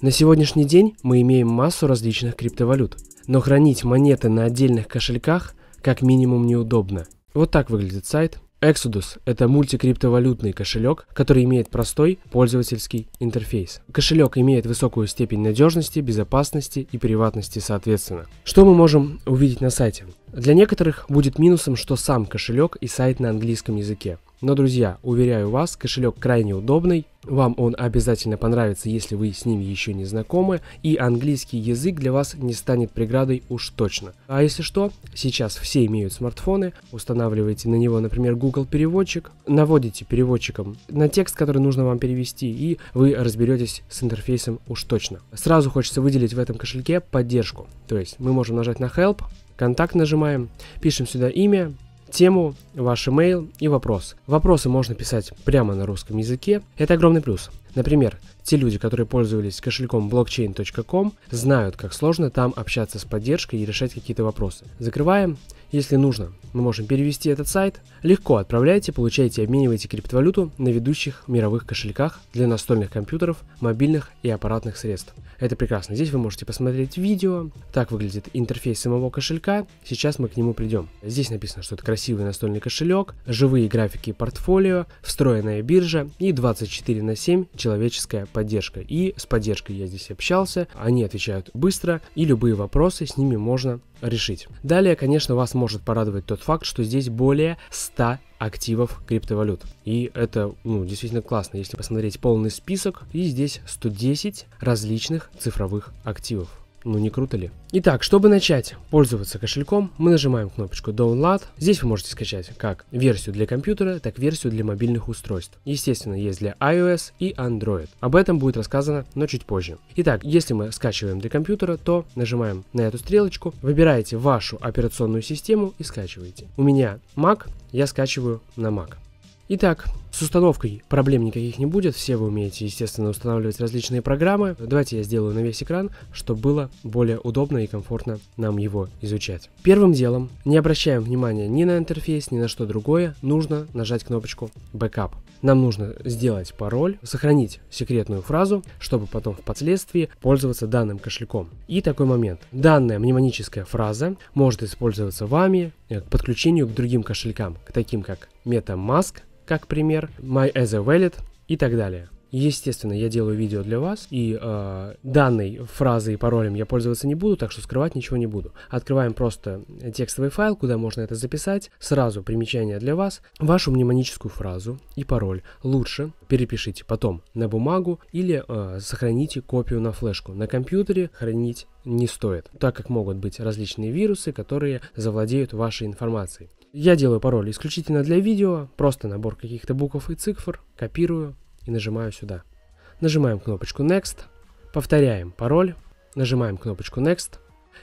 На сегодняшний день мы имеем массу различных криптовалют, но хранить монеты на отдельных кошельках как минимум неудобно. Вот так выглядит сайт. Exodus – это мультикриптовалютный кошелек, который имеет простой пользовательский интерфейс. Кошелек имеет высокую степень надежности, безопасности и приватности соответственно. Что мы можем увидеть на сайте? Для некоторых будет минусом, что сам кошелек и сайт на английском языке. Но, друзья, уверяю вас, кошелек крайне удобный, вам он обязательно понравится, если вы с ним еще не знакомы, и английский язык для вас не станет преградой уж точно. А если что, сейчас все имеют смартфоны, устанавливаете на него, например, Google переводчик, наводите переводчиком на текст, который нужно вам перевести, и вы разберетесь с интерфейсом уж точно. Сразу хочется выделить в этом кошельке поддержку, то есть мы можем нажать на Help, контакт нажимаем, пишем сюда имя, тему, ваш имейл и вопрос. Вопросы можно писать прямо на русском языке. Это огромный плюс. Например, те люди, которые пользовались кошельком blockchain.com, знают, как сложно там общаться с поддержкой и решать какие-то вопросы. Закрываем, если нужно мы можем перевести этот сайт. Легко отправляйте, получаете обменивайте криптовалюту на ведущих мировых кошельках для настольных компьютеров, мобильных и аппаратных средств. Это прекрасно. Здесь вы можете посмотреть видео. Так выглядит интерфейс самого кошелька. Сейчас мы к нему придем. Здесь написано, что это красивый настольный кошелек, живые графики портфолио, встроенная биржа и 24 на 7 человеческая поддержка. И с поддержкой я здесь общался. Они отвечают быстро и любые вопросы с ними можно решить. Далее, конечно, вас может порадовать тот факт, что здесь более 100 активов криптовалют. И это ну, действительно классно, если посмотреть полный список. И здесь 110 различных цифровых активов. Ну не круто ли? Итак, чтобы начать пользоваться кошельком, мы нажимаем кнопочку Download. Здесь вы можете скачать как версию для компьютера, так и версию для мобильных устройств. Естественно, есть для iOS и Android. Об этом будет рассказано, но чуть позже. Итак, если мы скачиваем для компьютера, то нажимаем на эту стрелочку, выбираете вашу операционную систему и скачиваете. У меня Mac, я скачиваю на Mac. Итак, установкой проблем никаких не будет, все вы умеете, естественно, устанавливать различные программы. Давайте я сделаю на весь экран, чтобы было более удобно и комфортно нам его изучать. Первым делом, не обращаем внимания ни на интерфейс, ни на что другое, нужно нажать кнопочку Backup. Нам нужно сделать пароль, сохранить секретную фразу, чтобы потом впоследствии пользоваться данным кошельком. И такой момент. Данная мнемоническая фраза может использоваться вами к подключению к другим кошелькам, к таким как MetaMask, как пример, My as a Wallet и так далее. Естественно, я делаю видео для вас, и э, данной фразой и паролем я пользоваться не буду, так что скрывать ничего не буду. Открываем просто текстовый файл, куда можно это записать. Сразу примечание для вас. Вашу мнемоническую фразу и пароль лучше перепишите потом на бумагу или э, сохраните копию на флешку. На компьютере хранить не стоит, так как могут быть различные вирусы, которые завладеют вашей информацией. Я делаю пароль исключительно для видео, просто набор каких-то букв и цифр, копирую и нажимаю сюда. Нажимаем кнопочку Next, повторяем пароль, нажимаем кнопочку Next,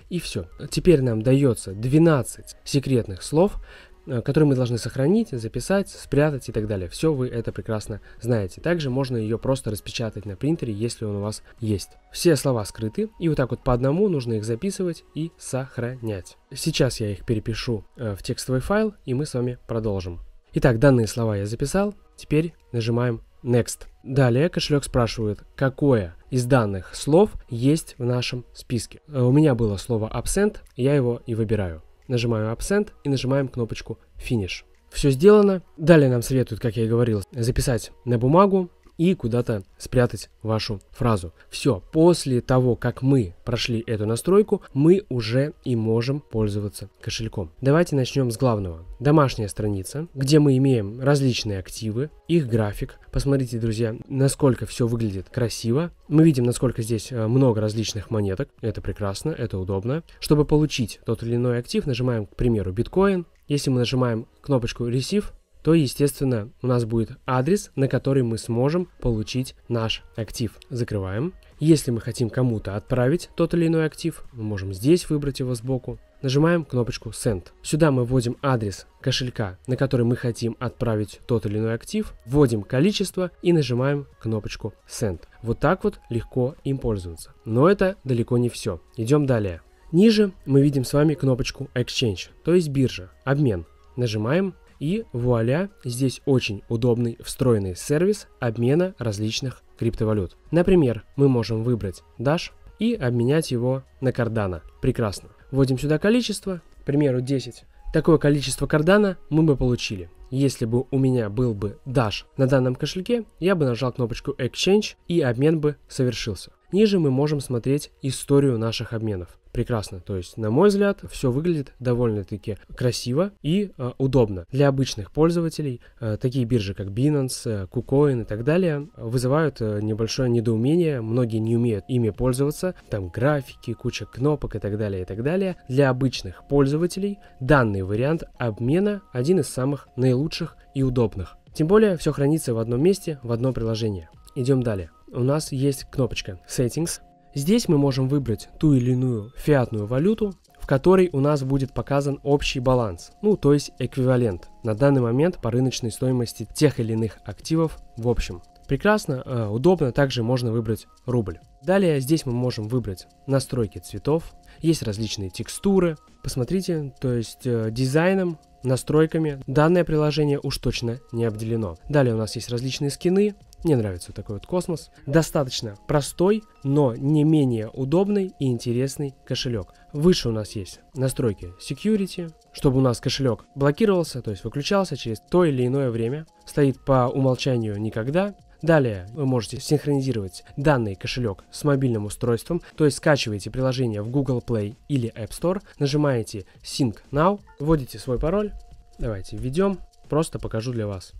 и все. Теперь нам дается 12 секретных слов, Э, которые мы должны сохранить, записать, спрятать и так далее. Все вы это прекрасно знаете. Также можно ее просто распечатать на принтере, если он у вас есть. Все слова скрыты, и вот так вот по одному нужно их записывать и сохранять. Сейчас я их перепишу э, в текстовый файл, и мы с вами продолжим. Итак, данные слова я записал, теперь нажимаем Next. Далее кошелек спрашивает, какое из данных слов есть в нашем списке. Э, у меня было слово absent, я его и выбираю нажимаю Absent и нажимаем кнопочку Finish. Все сделано. Далее нам советуют, как я и говорил, записать на бумагу и куда-то спрятать вашу фразу. Все, после того, как мы прошли эту настройку, мы уже и можем пользоваться кошельком. Давайте начнем с главного. Домашняя страница, где мы имеем различные активы, их график. Посмотрите, друзья, насколько все выглядит красиво. Мы видим, насколько здесь э, много различных монеток. Это прекрасно, это удобно. Чтобы получить тот или иной актив, нажимаем, к примеру, биткоин. Если мы нажимаем кнопочку «Receive», то, естественно, у нас будет адрес, на который мы сможем получить наш актив. Закрываем. Если мы хотим кому-то отправить тот или иной актив, мы можем здесь выбрать его сбоку. Нажимаем кнопочку Send. Сюда мы вводим адрес кошелька, на который мы хотим отправить тот или иной актив, вводим количество и нажимаем кнопочку Send. Вот так вот легко им пользоваться. Но это далеко не все. Идем далее. Ниже мы видим с вами кнопочку Exchange, то есть биржа, обмен. Нажимаем и вуаля, здесь очень удобный встроенный сервис обмена различных криптовалют. Например, мы можем выбрать Dash и обменять его на Cardano. Прекрасно. Вводим сюда количество, к примеру 10. Такое количество кардана мы бы получили. Если бы у меня был бы Dash на данном кошельке, я бы нажал кнопочку Exchange и обмен бы совершился. Ниже мы можем смотреть историю наших обменов. Прекрасно, то есть, на мой взгляд, все выглядит довольно-таки красиво и э, удобно. Для обычных пользователей э, такие биржи, как Binance, э, KuCoin и так далее, вызывают э, небольшое недоумение, многие не умеют ими пользоваться, там графики, куча кнопок и так далее, и так далее. Для обычных пользователей данный вариант обмена один из самых наилучших лучших и удобных. Тем более, все хранится в одном месте, в одном приложении. Идем далее. У нас есть кнопочка Settings. Здесь мы можем выбрать ту или иную фиатную валюту, в которой у нас будет показан общий баланс, ну то есть эквивалент на данный момент по рыночной стоимости тех или иных активов в общем. Прекрасно, э, удобно, также можно выбрать рубль. Далее здесь мы можем выбрать настройки цветов, есть различные текстуры, посмотрите, то есть э, дизайном настройками. Данное приложение уж точно не обделено. Далее у нас есть различные скины. Мне нравится такой вот космос. Достаточно простой, но не менее удобный и интересный кошелек. Выше у нас есть настройки security, чтобы у нас кошелек блокировался, то есть выключался через то или иное время. Стоит по умолчанию никогда. Далее вы можете синхронизировать данный кошелек с мобильным устройством, то есть скачиваете приложение в Google Play или App Store, нажимаете Sync Now, вводите свой пароль, давайте введем, просто покажу для вас.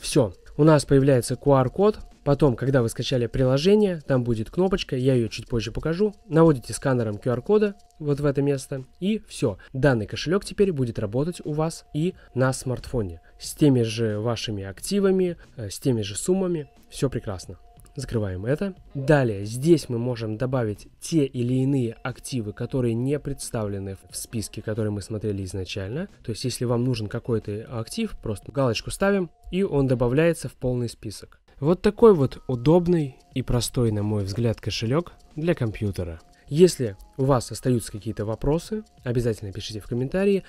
Все, у нас появляется QR-код, Потом, когда вы скачали приложение, там будет кнопочка, я ее чуть позже покажу. Наводите сканером QR-кода вот в это место, и все. Данный кошелек теперь будет работать у вас и на смартфоне. С теми же вашими активами, э, с теми же суммами, все прекрасно. Закрываем это. Далее, здесь мы можем добавить те или иные активы, которые не представлены в списке, который мы смотрели изначально. То есть, если вам нужен какой-то актив, просто галочку ставим, и он добавляется в полный список. Вот такой вот удобный и простой, на мой взгляд, кошелек для компьютера. Если у вас остаются какие-то вопросы, обязательно пишите в комментарии.